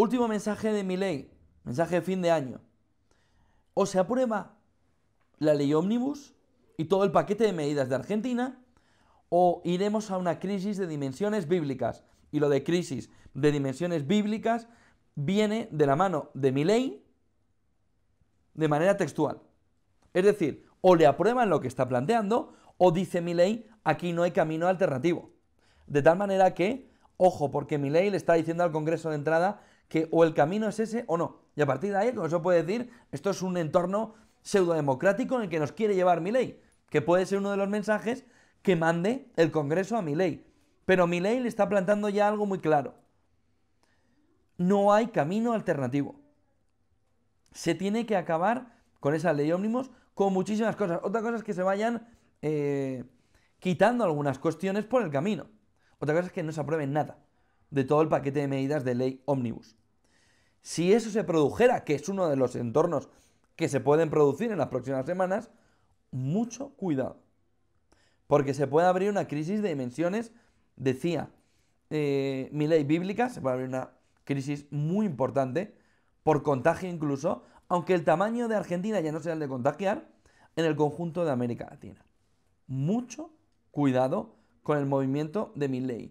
Último mensaje de mi ley, mensaje de fin de año. O se aprueba la ley ómnibus y todo el paquete de medidas de Argentina, o iremos a una crisis de dimensiones bíblicas. Y lo de crisis de dimensiones bíblicas viene de la mano de mi ley de manera textual. Es decir, o le aprueban lo que está planteando, o dice mi ley, aquí no hay camino alternativo. De tal manera que, ojo, porque mi ley le está diciendo al Congreso de entrada que o el camino es ese o no. Y a partir de ahí, como eso puede decir, esto es un entorno pseudodemocrático en el que nos quiere llevar mi ley, que puede ser uno de los mensajes que mande el Congreso a mi ley. Pero mi ley le está plantando ya algo muy claro. No hay camino alternativo. Se tiene que acabar con esa ley ómnibus con muchísimas cosas. Otra cosa es que se vayan eh, quitando algunas cuestiones por el camino. Otra cosa es que no se aprueben nada de todo el paquete de medidas de ley ómnibus. Si eso se produjera, que es uno de los entornos que se pueden producir en las próximas semanas, mucho cuidado. Porque se puede abrir una crisis de dimensiones, decía eh, mi ley bíblica, se puede abrir una crisis muy importante, por contagio incluso, aunque el tamaño de Argentina ya no sea el de contagiar, en el conjunto de América Latina. Mucho cuidado con el movimiento de mi ley.